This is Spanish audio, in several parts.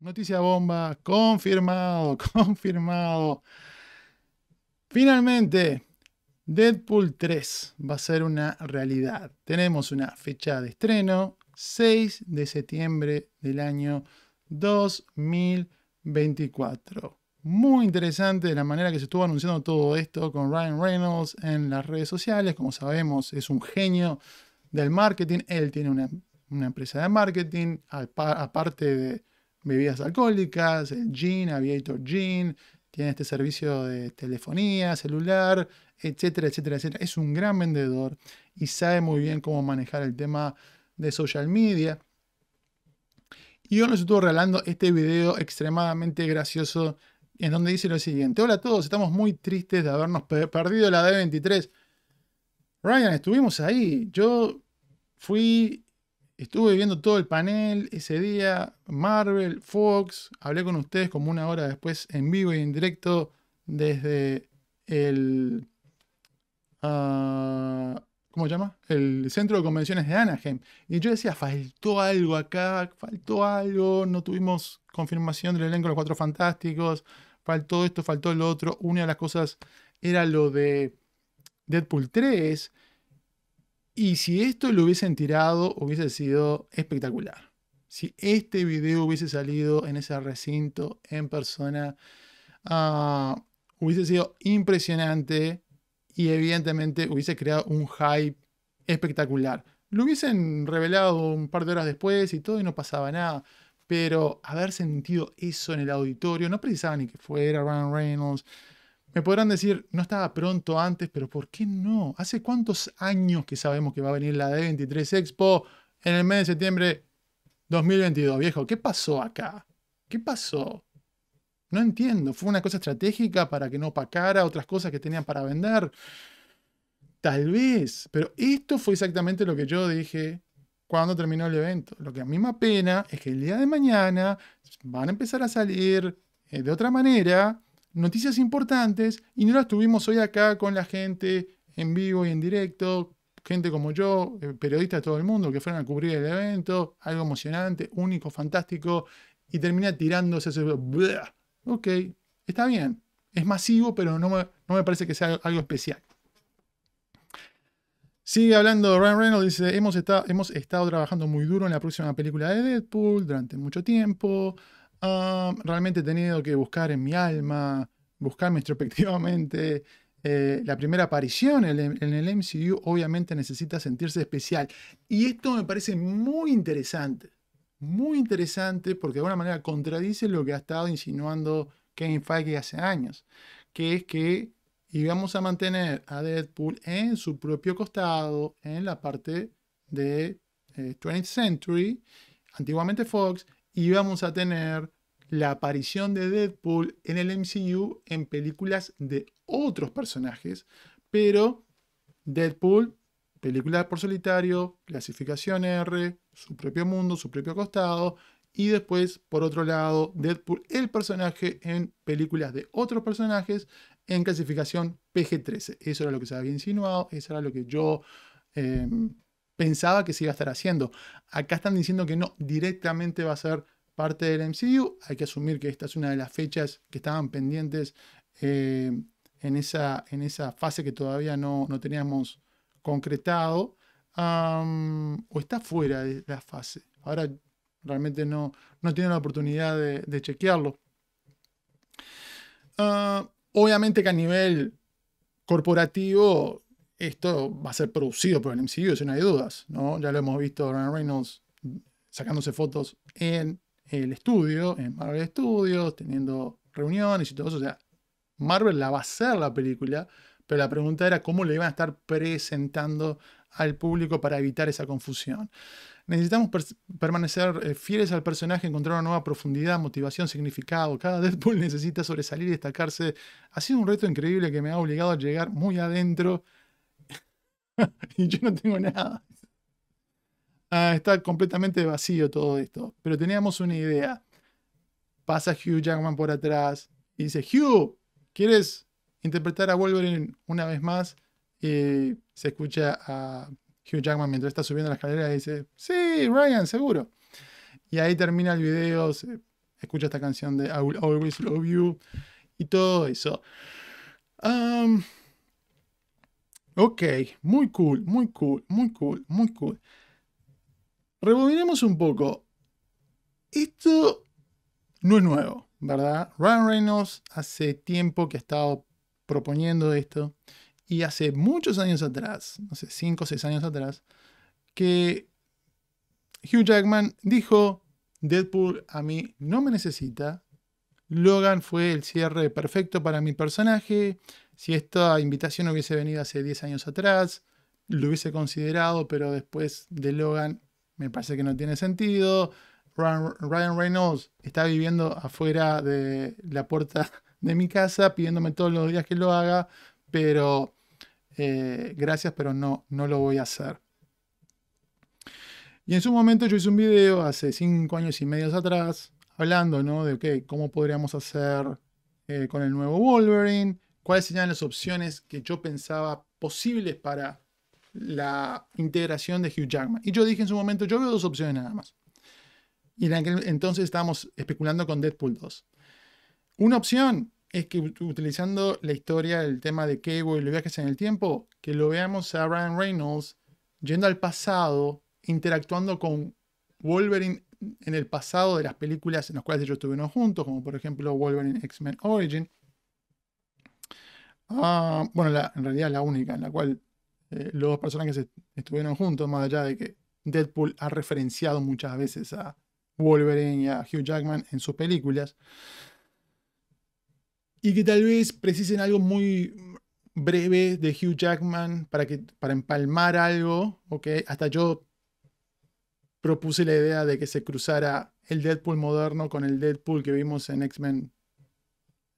Noticia bomba, confirmado, confirmado. Finalmente, Deadpool 3 va a ser una realidad. Tenemos una fecha de estreno, 6 de septiembre del año 2024. Muy interesante la manera que se estuvo anunciando todo esto con Ryan Reynolds en las redes sociales. Como sabemos, es un genio del marketing. Él tiene una, una empresa de marketing, aparte de bebidas alcohólicas, el Gin, Aviator Gin, tiene este servicio de telefonía, celular, etcétera, etcétera, etcétera. Es un gran vendedor y sabe muy bien cómo manejar el tema de social media. Y yo les estuve regalando este video extremadamente gracioso en donde dice lo siguiente. Hola a todos, estamos muy tristes de habernos perdido la D23. Ryan, estuvimos ahí. Yo fui Estuve viendo todo el panel ese día, Marvel, Fox, hablé con ustedes como una hora después en vivo y en directo desde el... Ah, ¿Cómo se llama? El Centro de Convenciones de Anaheim. Y yo decía, faltó algo acá, faltó algo, no tuvimos confirmación del elenco de los Cuatro Fantásticos, faltó esto, faltó lo otro. Una de las cosas era lo de Deadpool 3 y si esto lo hubiesen tirado, hubiese sido espectacular. Si este video hubiese salido en ese recinto en persona, ah, hubiese sido impresionante y evidentemente hubiese creado un hype espectacular. Lo hubiesen revelado un par de horas después y todo y no pasaba nada. Pero haber sentido eso en el auditorio, no precisaba ni que fuera Ryan Reynolds, me podrán decir, no estaba pronto antes, pero ¿por qué no? ¿Hace cuántos años que sabemos que va a venir la D23 Expo en el mes de septiembre 2022, viejo? ¿Qué pasó acá? ¿Qué pasó? No entiendo. ¿Fue una cosa estratégica para que no pagara otras cosas que tenían para vender? Tal vez. Pero esto fue exactamente lo que yo dije cuando terminó el evento. Lo que a mí me apena es que el día de mañana van a empezar a salir eh, de otra manera noticias importantes y no las tuvimos hoy acá con la gente en vivo y en directo, gente como yo, eh, periodistas de todo el mundo que fueron a cubrir el evento, algo emocionante, único, fantástico, y termina tirándose ese... Ok, está bien, es masivo, pero no me, parece que sea algo especial. Sigue hablando Ryan Reynolds, dice, hemos, hemos estado trabajando muy duro en la próxima película de Deadpool durante mucho tiempo. Ah, realmente he tenido que buscar en mi alma, buscarme introspectivamente. Eh, la primera aparición en el, MCU obviamente necesita sentirse especial. Y esto me parece muy interesante, muy interesante porque de alguna manera contradice lo que ha estado insinuando Kevin Feige hace años, que es que íbamos a mantener a Deadpool en su propio costado, en la parte de 20th eh, Century, antiguamente Fox, íbamos a tener la aparición de Deadpool en el MCU en películas de otros personajes, pero Deadpool, película por solitario, clasificación R, su propio mundo, su propio costado, y después, por otro lado, Deadpool, el personaje en películas de otros personajes en clasificación PG-13. Eso era lo que se había insinuado, eso era lo que yo em, pensaba que se iba a estar haciendo. Acá están diciendo que no, directamente va a ser parte del MCU. Hay que asumir que esta es una de las fechas que estaban pendientes eh, en, esa, en esa fase que todavía no, teníamos concretado. o está fuera de la fase. Ahora realmente no, no tiene la oportunidad de, chequearlo. Ah, obviamente que a nivel corporativo esto va a ser producido por el MCU, si no hay dudas. ¿no? Ya lo hemos visto Ryan Reynolds sacándose fotos en el estudio, en Marvel Studios, teniendo reuniones y todo eso. O sea, Marvel la va a hacer la película, pero la pregunta era cómo le iban a estar presentando al público para evitar esa confusión. Necesitamos permanecer eh, fieles al personaje, encontrar una nueva profundidad, motivación, significado. Cada Deadpool necesita sobresalir y destacarse. Ha sido un reto increíble que me ha obligado a llegar muy adentro y yo no tengo nada está completamente vacío todo esto. Pero teníamos una idea. Pasa Hugh Jackman por atrás y dice, Hugh, ¿quieres interpretar a Wolverine una vez más? Y se escucha a Hugh Jackman mientras está subiendo la escalera y dice, sí, Ryan, seguro. Y ahí termina el video, escucha esta canción de I Will Always Love You y todo eso. ok, muy cool, muy cool, muy cool, muy cool. Rebobinemos un poco. Esto no es nuevo, ¿verdad? Ryan Reynolds hace tiempo que ha estado proponiendo esto y hace muchos años atrás, no sé, 5 o 6 años atrás, que Hugh Jackman dijo, Deadpool a mí no me necesita, Logan fue el cierre perfecto para mi personaje, si esta invitación hubiese venido hace 10 años atrás, lo hubiese considerado, pero después de Logan me parece que no tiene sentido. Ryan Reynolds está viviendo afuera de la puerta de mi casa, pidiéndome todos los días que lo haga, pero eh, gracias, pero no, no lo voy a hacer. Y en su momento yo hice un video hace cinco años y medio atrás, hablando de qué cómo podríamos hacer eh, con el nuevo Wolverine, cuáles serían las opciones que yo pensaba posibles para la integración de Hugh Jackman. Y yo dije en su momento, yo veo dos opciones nada más. Y entonces estábamos especulando con Deadpool 2. Una opción es que utilizando la historia, el tema de Cable y los viajes en el tiempo, que lo veamos a Ryan Reynolds yendo al pasado, interactuando con Wolverine en el pasado de las películas en las cuales ellos estuvieron juntos, como por ejemplo Wolverine X-Men Origin. Ah, bueno, en realidad la única en la cual eh, los dos personajes estuvieron juntos, más allá de que Deadpool ha referenciado muchas veces a Wolverine y a Hugh Jackman en sus películas. Y que tal vez precisen algo muy breve de Hugh Jackman para, que, para empalmar algo, Hasta yo propuse la idea de que se cruzara el Deadpool moderno con el Deadpool que vimos en X-Men,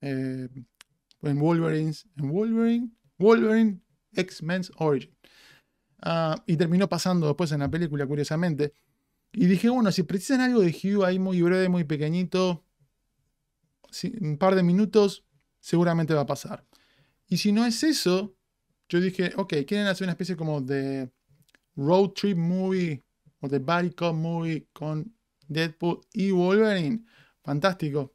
eh, en Wolverines, en Wolverine, Wolverine, X-Men's Origin. Ah, y terminó pasando después en la película, curiosamente. Y dije, bueno, si precisan algo de Hugh ahí muy breve, muy pequeñito, un par de minutos, seguramente va a pasar. Y si no es eso, yo dije, ok, quieren hacer una especie como de road trip movie o de body cop movie con Deadpool y Wolverine. Fantástico.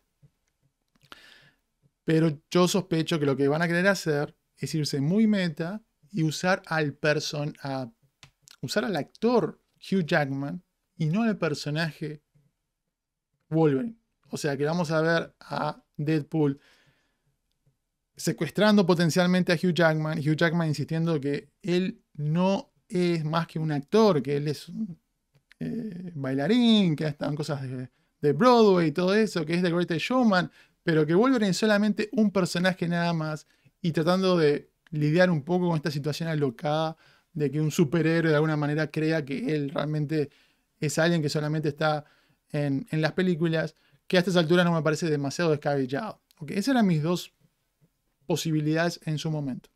Pero yo sospecho que lo que van a querer hacer es irse muy meta y usar al person, a, usar al actor Hugh Jackman y no al personaje Wolverine. O sea que vamos a ver a Deadpool secuestrando potencialmente a Hugh Jackman, Hugh Jackman insistiendo que él no es más que un actor, que él es un eh, bailarín, que están cosas de, de Broadway y todo eso, que es The Greatest Showman, pero que Wolverine es solamente un personaje nada más y tratando de lidiar un poco con esta situación alocada de que un superhéroe de alguna manera crea que él realmente es alguien que solamente está en, las películas, que a estas alturas no me parece demasiado descabellado. Okay, esas eran mis dos posibilidades en su momento.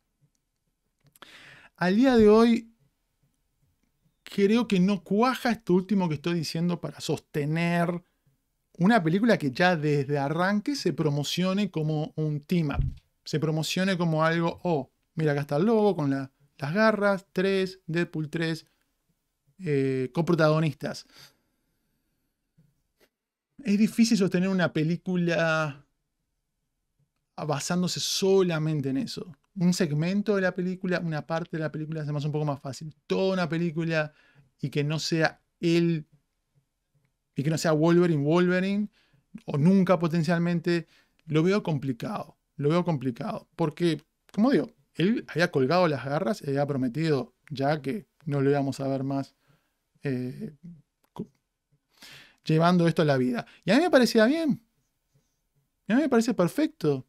Al día de hoy, creo que no cuaja esto último que estoy diciendo para sostener una película que ya desde arranque se promocione como un team up, se promocione como algo, oh, Mira, acá está el logo con las garras. 3, Deadpool 3, eh, coprotagonistas. Es difícil sostener una película basándose solamente en eso. Un segmento de la película, una parte de la película es más un poco más fácil. Toda una película y que no sea él y que no sea Wolverine, Wolverine o nunca potencialmente, lo veo complicado. Lo veo complicado. Porque, como digo, él había colgado las garras y había prometido ya que no lo íbamos a ver más eh, llevando esto a la vida. Y a mí me parecía bien. Y a mí me parece perfecto.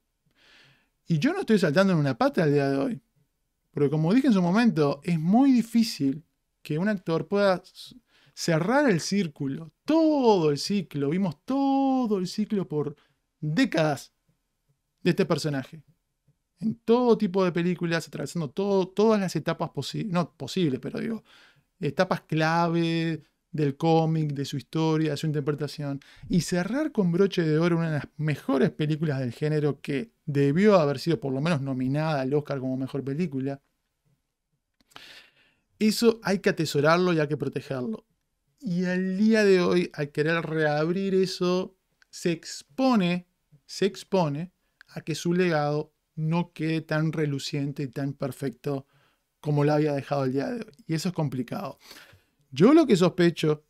Y yo no estoy saltando en una pata al día de hoy. Porque como dije en su momento, es muy difícil que un actor pueda cerrar el círculo, todo el ciclo. Vimos todo el ciclo por décadas de este personaje en todo tipo de películas, atravesando todo, todas las etapas posibles, no posibles, pero digo, etapas clave del cómic, de su historia, de su interpretación, y cerrar con broche de oro una de las mejores películas del género que debió haber sido por lo menos nominada al Oscar como mejor película. Eso hay que atesorarlo y hay que protegerlo. Y al día de hoy, al querer reabrir eso, se expone, se expone a que su legado no quede tan reluciente y tan perfecto como lo había dejado el día de hoy. Y eso es complicado. Yo lo que sospecho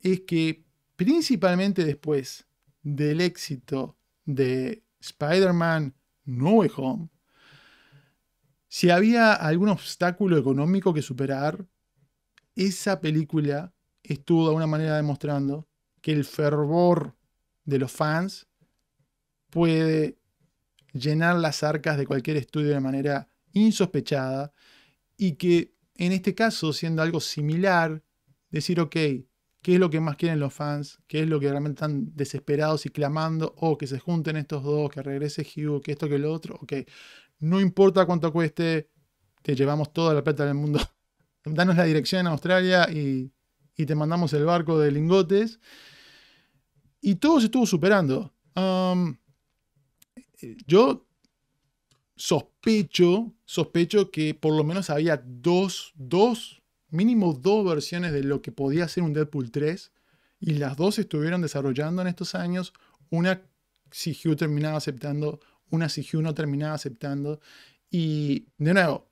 es que principalmente después del éxito de Spider-Man No Way Home, si había algún obstáculo económico que superar, esa película estuvo de alguna manera demostrando que el fervor de los fans puede llenar las arcas de cualquier estudio de manera insospechada y que en este caso, siendo algo similar, decir, ok, ¿qué es lo que más quieren los fans? ¿Qué es lo que realmente están desesperados y clamando? O oh, que se junten estos dos, que regrese Hugh, que esto, que lo otro. Ok, no importa cuánto cueste, te llevamos toda la plata del mundo. Danos la dirección a Australia y, te mandamos el barco de lingotes. Y todo se estuvo superando. Um, yo sospecho, sospecho que por lo menos había dos, dos, mínimo dos versiones de lo que podía ser un Deadpool 3 y las dos estuvieron desarrollando en estos años. Una si terminaba aceptando, una si no terminaba aceptando. Y de nuevo,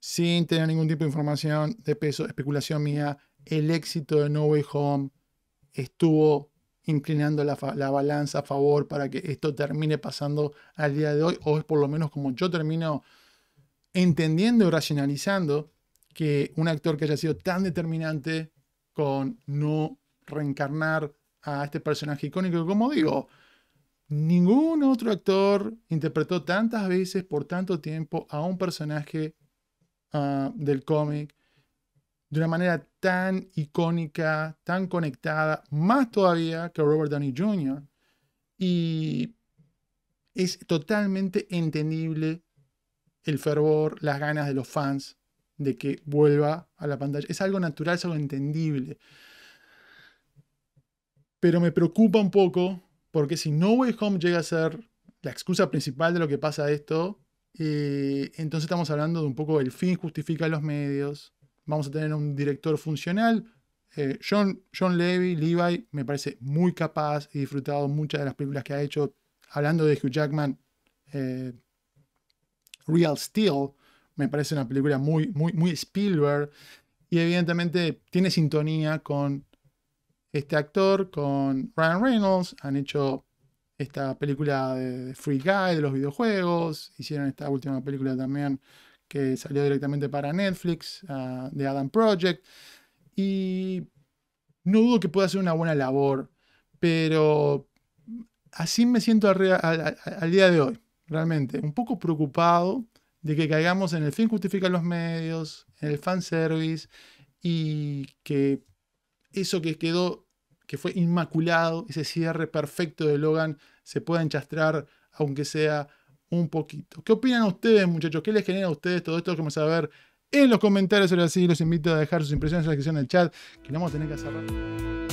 sin tener ningún tipo de información de peso, especulación mía, el éxito de No Way Home estuvo inclinando la, balanza a favor para que esto termine pasando al día de hoy, o es por lo menos como yo termino entendiendo y racionalizando que un actor que haya sido tan determinante con no reencarnar a este personaje icónico, como digo, ningún otro actor interpretó tantas veces por tanto tiempo a un personaje ah, del cómic de una manera tan icónica, tan conectada, más todavía que Robert Downey Jr. Y es totalmente entendible el fervor, las ganas de los fans de que vuelva a la pantalla. Es algo natural, es algo entendible. Pero me preocupa un poco porque si No Way Home llega a ser la excusa principal de lo que pasa esto, eh, entonces estamos hablando de un poco el fin justifica los medios, vamos a tener un director funcional. Eh, John, John Levy, Levi, me parece muy capaz. He disfrutado muchas de las películas que ha hecho. Hablando de Hugh Jackman, eh, Real Steel me parece una película muy, muy, muy Spielberg. Y evidentemente tiene sintonía con este actor, con Ryan Reynolds. Han hecho esta película de Free Guy, de los videojuegos. Hicieron esta última película también que salió directamente para Netflix, ah, de Adam Project, y no dudo que pueda hacer una buena labor, pero así me siento al, al día de hoy, realmente, un poco preocupado de que caigamos en el fin justifica los medios, en el fanservice, y que eso que quedó, que fue inmaculado, ese cierre perfecto de Logan, se pueda enchastrar, aunque sea un poquito. ¿Qué opinan ustedes, muchachos? ¿Qué les genera a ustedes todo esto? Vamos a ver en los comentarios. Ahora sí, los invito a dejar sus impresiones en la descripción del chat, que lo vamos a tener que cerrar.